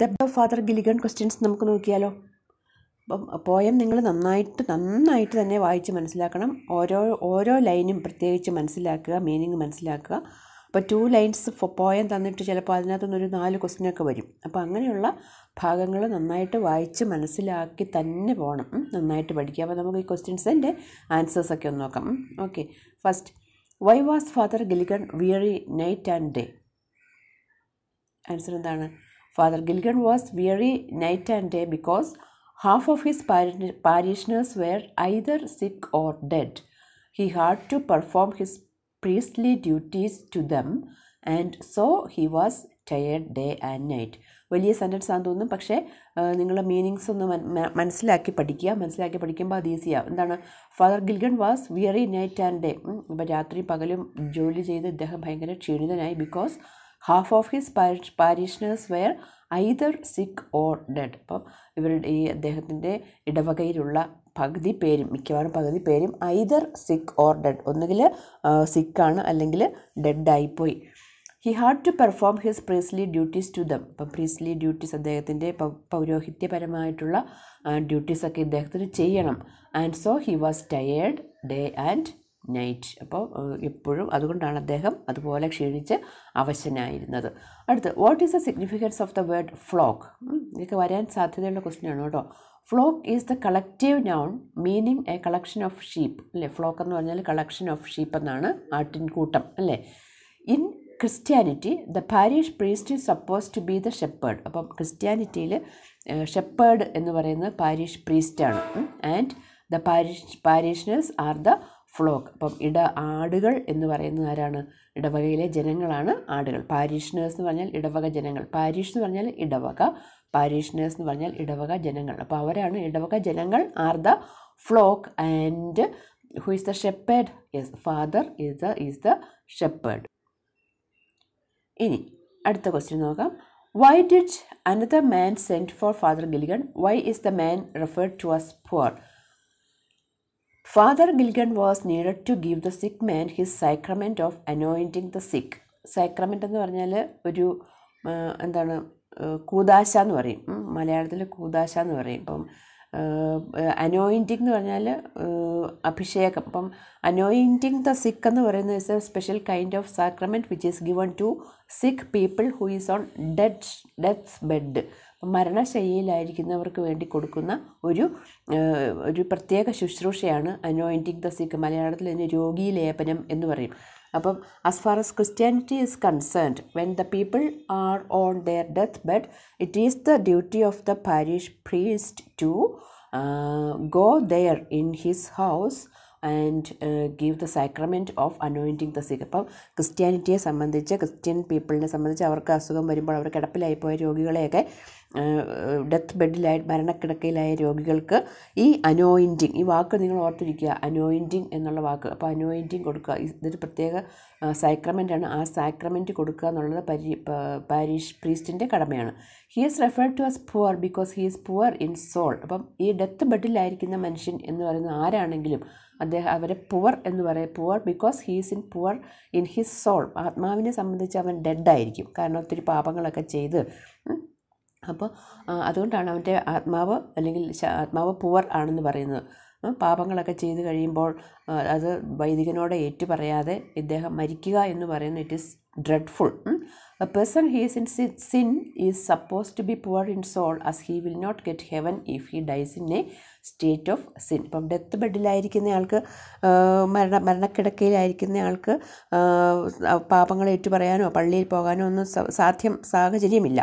The father ഗിലിഗൺ questions നമുക്ക് നോക്കിയാലോ അപ്പം പോയം നിങ്ങൾ നന്നായിട്ട് നന്നായിട്ട് തന്നെ വായിച്ച് മനസ്സിലാക്കണം ഓരോ ഓരോ ലൈനും പ്രത്യേകിച്ച് മനസ്സിലാക്കുക മീനിങ് മനസ്സിലാക്കുക അപ്പോൾ ടു ലൈൻസ് പോയം തന്നിട്ട് ചിലപ്പോൾ അതിനകത്തുനിന്നൊരു നാല് ക്വസ്റ്റ്യനൊക്കെ വരും അപ്പോൾ അങ്ങനെയുള്ള ഭാഗങ്ങൾ നന്നായിട്ട് വായിച്ച് മനസ്സിലാക്കി തന്നെ പോകണം നന്നായിട്ട് പഠിക്കുക അപ്പോൾ നമുക്ക് ഈ ക്വസ്റ്റ്യൻസിൻ്റെ ആൻസേഴ്സൊക്കെ ഒന്ന് നോക്കാം okay first why was father Gilligan weary night and day answer എന്താണ് father Gilligan was weary night and day because half of his parishioners were either sick or dead he had to perform his priestly duties to them and so he was tired day and night വലിയ sentence ആണെന്ന് തോന്നും പക്ഷേ നിങ്ങളുടെ meanings ഒന്ന് മനസ്സിലാക്കി പഠിക്കുക മനസ്സിലാക്കി പഠിക്കുമ്പോൾ അത് ഈസിയാണ് എന്താണ് father Gilligan was weary night and day ഇപ്പോൾ രാത്രി പകലും ജോലി ചെയ്ത് ഇദ്ദേഹം ഭയങ്കര ക്ഷീണിതനായി because half of his parishioners were either sick or dead അപ്പം ഇവരുടെ ഈ അദ്ദേഹത്തിൻ്റെ ഇടവകയിലുള്ള പകുതി പേരും മിക്കവാറും പകുതി പേരും ഐദർ സിക്ക് ഓർ ഡെഡ് ഒന്നുകിൽ സിക്കാണ് അല്ലെങ്കിൽ ഡെഡായിപ്പോയി he had to perform his priestly duties to them അപ്പം പ്രീസ്ലി ഡ്യൂട്ടീസ് അദ്ദേഹത്തിൻ്റെ പൗരോഹിത്യപരമായിട്ടുള്ള ഡ്യൂട്ടീസൊക്കെ ഇദ്ദേഹത്തിന് ചെയ്യണം and so he was tired day and night അപ്പോൾ എപ്പോഴും അതുകൊണ്ടാണ് അദ്ദേഹം അതുപോലെ ക്ഷീണിച്ച് അവശനായിരുന്നത് അടുത്ത് what is the significance of the word flock ഇതൊക്കെ വരാൻ സാധ്യതയുള്ള ക്വസ്റ്റ്യനാണ് കേട്ടോ flock is the collective noun meaning a collection of sheep അല്ലേ ഫ്ലോക്ക് എന്ന് പറഞ്ഞാൽ കളക്ഷൻ ഓഫ് ഷീപ്പ് എന്നാണ് ആട്ടിൻ കൂട്ടം അല്ലേ in Christianity the parish priest is suppose to be the shepherd അപ്പം ക്രിസ്ത്യാനിറ്റിയിൽ ഷെപ്പേർഡ് എന്ന് പറയുന്നത് പാരീഷ് പ്രീസ്റ്റാണ് and the parish parishioners are the flock അപ്പം ഇട ആടുകൾ എന്ന് പറയുന്നത് ആരാണ് ഇടവകയിലെ ജനങ്ങളാണ് ആടുകൾ പാരീഷണേഴ്സ് എന്ന് പറഞ്ഞാൽ ഇടവക ജനങ്ങൾ പാരീഷ് എന്ന് പറഞ്ഞാൽ ഇടവക പാരീഷണേഴ്സ് എന്ന് പറഞ്ഞാൽ ഇടവക ജനങ്ങൾ അപ്പോൾ അവരാണ് ഇടവക ജനങ്ങൾ are the flock and who is the shepherd yes father is the is the shepherd ഇനി അടുത്ത ക്വസ്റ്റ്യൻ നോക്കാം why did another man sent for father Gilligan why is the man referred to as for father Gilligan was needed to give the sick man his sacrament of anointing the sick sacrament എന്ന് പറഞ്ഞാൽ ഒരു എന്താണ് കൂതാശ എന്ന് പറയും മലയാളത്തിൽ കൂതാശ എന്ന് പറയും ഇപ്പം അനോയിൻറ്റിങ് എന്ന് പറഞ്ഞാൽ അഭിഷേകം അപ്പം അനോയിൻറ്റിങ് ദ സിക്ക് എന്ന് പറയുന്നത് is a special kind of sacrament which is given to sick people who is on dead death bed മരണശയ്യയിലായിരിക്കുന്നവർക്ക് വേണ്ടി കൊടുക്കുന്ന ഒരു ഒരു പ്രത്യേക ശുശ്രൂഷയാണ് അനോയിൻറ്റിങ് ദ സിക്ക് മലയാളത്തിൽ അതിന് രോഗീ ലേപനം എന്ന് പറയും അപ്പം as far as Christianity is concerned when the people are on their death bed it is the duty of the parish priest to go there in his house and give the sacrament of anointing the sick അപ്പം ക്രിസ്ത്യാനിറ്റിയെ സംബന്ധിച്ച് Christian പീപ്പിളിനെ സംബന്ധിച്ച് അവർക്ക് അസുഖം വരുമ്പോൾ അവർ കിടപ്പിലായി പോയ രോഗികളെയൊക്കെ death ബെഡിലായി മരണക്കിടക്കയിലായ രോഗികൾക്ക് ഈ anointing ഈ വാക്ക് നിങ്ങൾ ഓർത്തിരിക്കുക അനോയിൻറ്റിങ് എന്നുള്ള വാക്ക് അപ്പോൾ അനോയിൻറ്റിങ് കൊടുക്കുക ഇതൊരു പ്രത്യേക സൈക്രമെൻ്റാണ് ആ സൈക്രമെൻറ്റ് കൊടുക്കുക എന്നുള്ളത് പരി പാരീഷ് പ്രീസ്റ്റിൻ്റെ കടമയാണ് he is referred to as poor because he is poor in soul അപ്പം ഈ ഡെത്ത് ബെഡിലായിരിക്കുന്ന മനുഷ്യൻ എന്ന് പറയുന്ന ആരാണെങ്കിലും അദ്ദേഹം അവരെ പുവർ എന്ന് പറയും poor because he is in poor in his soul ആത്മാവിനെ സംബന്ധിച്ച് അവൻ ഡെഡായിരിക്കും കാരണം ഒത്തിരി പാപങ്ങളൊക്കെ ചെയ്ത് അപ്പോൾ അതുകൊണ്ടാണ് അവൻ്റെ ആത്മാവ് അല്ലെങ്കിൽ ആത്മാവ് പുവർ ആണെന്ന് പറയുന്നത് പാപങ്ങളൊക്കെ ചെയ്തു കഴിയുമ്പോൾ അത് വൈദികനോട് ഏറ്റു പറയാതെ ഇദ്ദേഹം മരിക്കുക എന്ന് പറയുന്നത് it is dreadful a person he's in in sin is supposed to be poor in soul as he will not get heaven if he dies in a state of sin ഇപ്പം ഡെത്ത് ബെഡിലായിരിക്കുന്നയാൾക്ക് മരണ മരണക്കിടക്കയിലായിരിക്കുന്നയാൾക്ക് പാപങ്ങളെ ഏറ്റുപറയാനോ പള്ളിയിൽ പോകാനോ ഒന്നും സാധ്യം സാഹചര്യമില്ല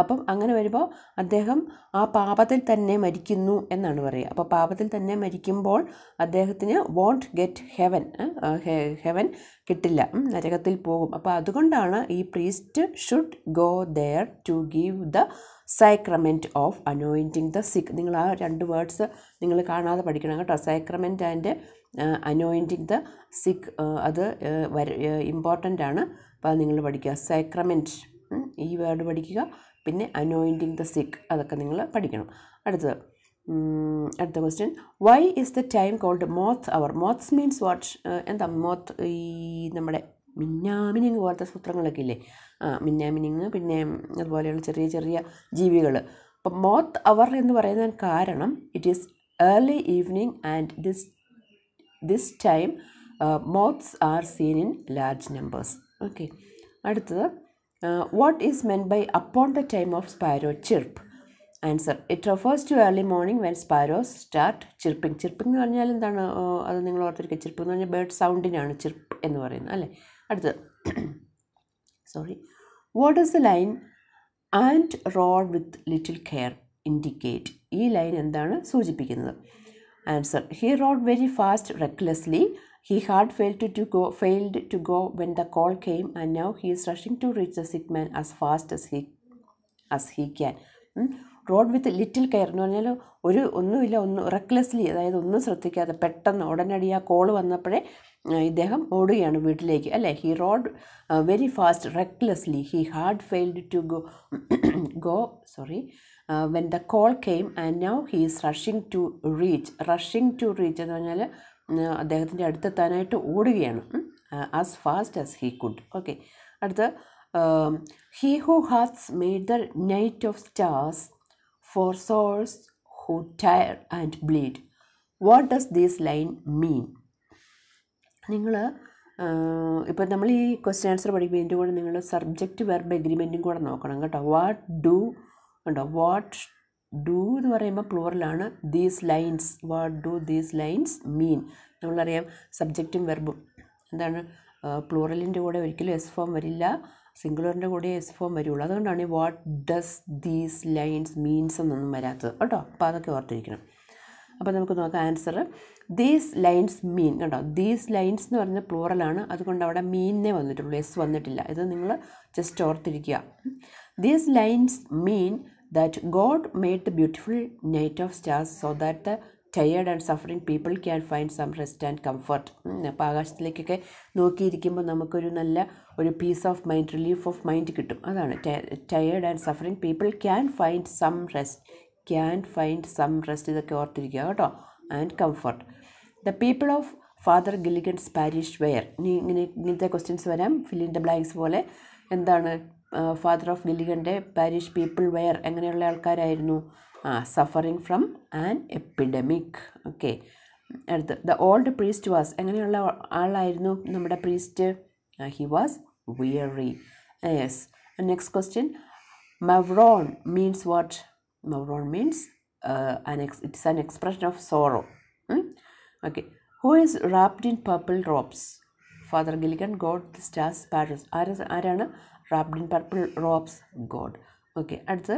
അപ്പം അങ്ങനെ വരുമ്പോൾ അദ്ദേഹം ആ പാപത്തിൽ തന്നെ മരിക്കുന്നു എന്നാണ് പറയുക അപ്പോൾ പാപത്തിൽ തന്നെ മരിക്കുമ്പോൾ അദ്ദേഹത്തിന് വോണ്ട് ഗെറ്റ് ഹെവൻ ഹെവൻ കിട്ടില്ല നരകത്തിൽ പോകും അപ്പോൾ അതുകൊണ്ടാണ് ഈ priest should go there to give the sacrament of anointing the sick നിങ്ങൾ ആ രണ്ട് വേർഡ്സ് നിങ്ങൾ കാണാതെ പഠിക്കണം കേട്ടോ സൈക്രമെൻറ്റ് ആൻഡ് അനോയിൻറ്റിങ് ദ സിക്ക് അത് ഇമ്പോർട്ടൻ്റ് ആണ് അപ്പോൾ നിങ്ങൾ പഠിക്കുക സൈക്രമെൻറ്റ് ഈ വേർഡ് പഠിക്കുക പിന്നെ അനോയിൻറ്റിങ് ദ സിക്ക് അതൊക്കെ നിങ്ങൾ പഠിക്കണം അടുത്തത് അടുത്ത question why is the time called moth hour moths means what എന്താ മോത്ത് ഈ നമ്മുടെ മിന്നാമിനിങ് പോലത്തെ സൂത്രങ്ങളൊക്കെ ഇല്ലേ ആ മിന്നാമിനിങ് പിന്നെ അതുപോലെയുള്ള ചെറിയ ചെറിയ ജീവികൾ അപ്പം മോത്ത് അവർ എന്ന് പറയുന്നതിന് കാരണം it is early evening and this this time moths are seen in large numbers okay അടുത്തത് what is meant by upon the time of sparrow chirp answer it refers to early morning when sparrows start chirping chirping എന്ന് പറഞ്ഞാൽ എന്താണ് uh, അത് നിങ്ങൾ ഓർത്തിരിക്കുക ചിർപ്പ് എന്ന് പറഞ്ഞാൽ bird സൗണ്ടിനാണ് ചിർപ്പ് എന്ന് പറയുന്നത് അല്ലേ അടുത്തത് sorry what is the line and rode with little care indicate ഈ ലൈൻ എന്താണ് സൂചിപ്പിക്കുന്നത് answer he rode very fast recklessly he had failed to to go, failed to go when the call came, and now he is rushing to reach the sick man as fast as he as he can. Rode with little care എന്ന് പറഞ്ഞാൽ ഒരു ഒന്നുമില്ല ഒന്ന് റെക്ലെസ്ലി അതായത് ഒന്നും ശ്രദ്ധിക്കാതെ പെട്ടെന്ന് ഉടനടി ആ കോൾ വന്നപ്പോഴേ ഇദ്ദേഹം ഓടുകയാണ് വീട്ടിലേക്ക് അല്ലേ he rode very fast recklessly he had failed to go go sorry when the call came and now he is rushing to reach rushing to reach എന്ന് പറഞ്ഞാൽ അദ്ദേഹത്തിൻ്റെ അടുത്തെത്താനായിട്ട് ഓടുകയാണ് as fast as he could okay അടുത്ത he who has made the night of stars for souls who tire and bleed what does these line mean നിങ്ങൾ ഇപ്പം നമ്മൾ ഈ ക്വസ്റ്റ്യൻ ആൻസർ പഠിക്കുമ്പോൾ ഇതിൻ്റെ കൂടെ നിങ്ങൾ സബ്ജക്റ്റ് വെർബ് എഗ്രിമെൻറ്റും കൂടെ നോക്കണം കേട്ടോ വാട്ട് ഡു ഉണ്ടോ വാട്ട് ഡു എന്ന് പറയുമ്പോൾ പ്ലൂറലാണ് these lines what do these lines mean നമ്മളറിയാം സബ്ജക്റ്റും വെർബും എന്താണ് പ്ലൂറലിൻ്റെ കൂടെ ഒരിക്കലും എസ് ഫോം വരില്ല സിംഗുലറിൻ്റെ കൂടെ എസ് ഫോം വരുള്ളൂ അതുകൊണ്ടാണ് ഈ what does these lines means എന്നൊന്നും വരാത്തത് കേട്ടോ അപ്പോൾ അതൊക്കെ ഓർത്തിരിക്കണം അപ്പോൾ നമുക്ക് നോക്കാം ആൻസർ ദീസ് ലൈൻസ് മീൻ കേട്ടോ ദീസ് ലൈൻസ് എന്ന് പറഞ്ഞ പ്ലൂറലാണ് അതുകൊണ്ട് അവിടെ മീനേ വന്നിട്ടുള്ളൂ എസ് വന്നിട്ടില്ല ഇത് നിങ്ങൾ ജസ്റ്റ് ഓർത്തിരിക്കുക these lines mean that God made the beautiful night of stars so that the tired and suffering people can find some rest and comfort അപ്പോൾ ആകാശത്തിലേക്കൊക്കെ നോക്കിയിരിക്കുമ്പോൾ നമുക്കൊരു നല്ല ഒരു peace of mind relief of mind കിട്ടും അതാണ് tired and suffering people can find some rest can find some rest ഇതൊക്കെ ഓർത്തിരിക്കുക കേട്ടോ and comfort the people of Father Gilligan's parish were ഇനി ഇങ്ങനെ ഇങ്ങനത്തെ ക്വസ്റ്റ്യൻസ് വരാം ഫില്ലിൻ ബ്ലാങ്ക്സ് പോലെ എന്താണ് ഫാദർ ഓഫ് ഗില്ലിഗൻ്റെ പാരിഷ് പീപ്പിൾ വെയർ എങ്ങനെയുള്ള ആൾക്കാരായിരുന്നു ആ suffering from an epidemic okay അടുത്ത് ദ ഓൾഡ് പ്രീസ്റ്റ് വാസ് എങ്ങനെയുള്ള ആളായിരുന്നു നമ്മുടെ priest he was weary yes next question mavrone means what mavrone means it's an expression of sorrow okay sorrow. Is wrapped in purple wrapped Father Gilligan God the stars പാരസ് ആരാണ് wrapped in purple robes God okay അടുത്ത്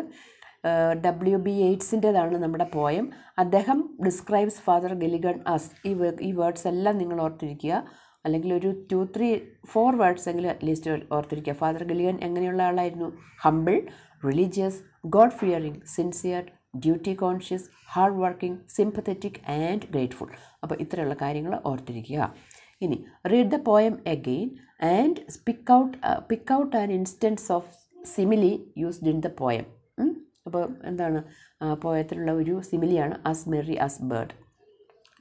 W B എയ്ഡ്സിൻ്റെതാണ് നമ്മുടെ poem അദ്ദേഹം describes father ഗിലിഗൺ us ഈ ഈ words എല്ലാം നിങ്ങൾ ഓർത്തിരിക്കുക അല്ലെങ്കിൽ ഒരു ടു ത്രീ ഫോർ വേർഡ്സ് എങ്കിലും അറ്റ്ലീസ്റ്റ് ഓർത്തിരിക്കുക ഫാദർ ഗിലിഗൺ എങ്ങനെയുള്ള ആളായിരുന്നു humble religious God fearing sincere duty conscious hard working sympathetic and grateful അപ്പോൾ ഇത്രയുള്ള കാര്യങ്ങൾ ഓർത്തിരിക്കുക ഇനി read the poem again and pick out pick out an instance of simile used in the poem അപ്പോൾ എന്താണ് പോയത്തിലുള്ള ഒരു സിമിലിയാണ് അസ് മെറി അസ് ബേർഡ്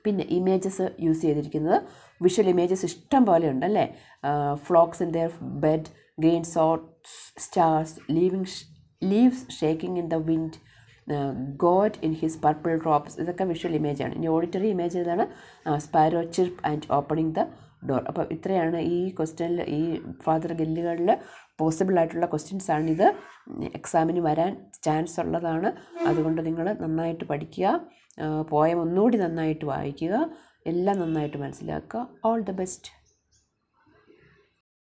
പിന്നെ ഇമേജസ് യൂസ് ചെയ്തിരിക്കുന്നത് വിഷ്വൽ ഇമേജസ് ഇഷ്ടം പോലെ ഉണ്ട് അല്ലേ flocks in there bed green sods stars leaving leaves shaking in the wind God in his purple robes ഇതൊക്കെ വിഷ്വൽ ഇമേജാണ് ഇനി ഓഡിറ്ററി ഇമേജ് ഏതാണ് sparrow chirp and opening the door അപ്പോൾ ഇത്രയാണ് ഈ ക്വസ്റ്റ്യനിൽ ഈ ഫാദർ ഗില്ലുകളിൽ പോസിബിൾ ആയിട്ടുള്ള ക്വസ്റ്റ്യൻസ് ആണ് ഇത് എക്സാമിന് വരാൻ ചാൻസ് ഉള്ളതാണ് അതുകൊണ്ട് നിങ്ങൾ നന്നായിട്ട് പഠിക്കുക പോയം ഒന്നുകൂടി നന്നായിട്ട് വായിക്കുക എല്ലാം നന്നായിട്ട് മനസ്സിലാക്കുക ഓൾ ദ ബെസ്റ്റ്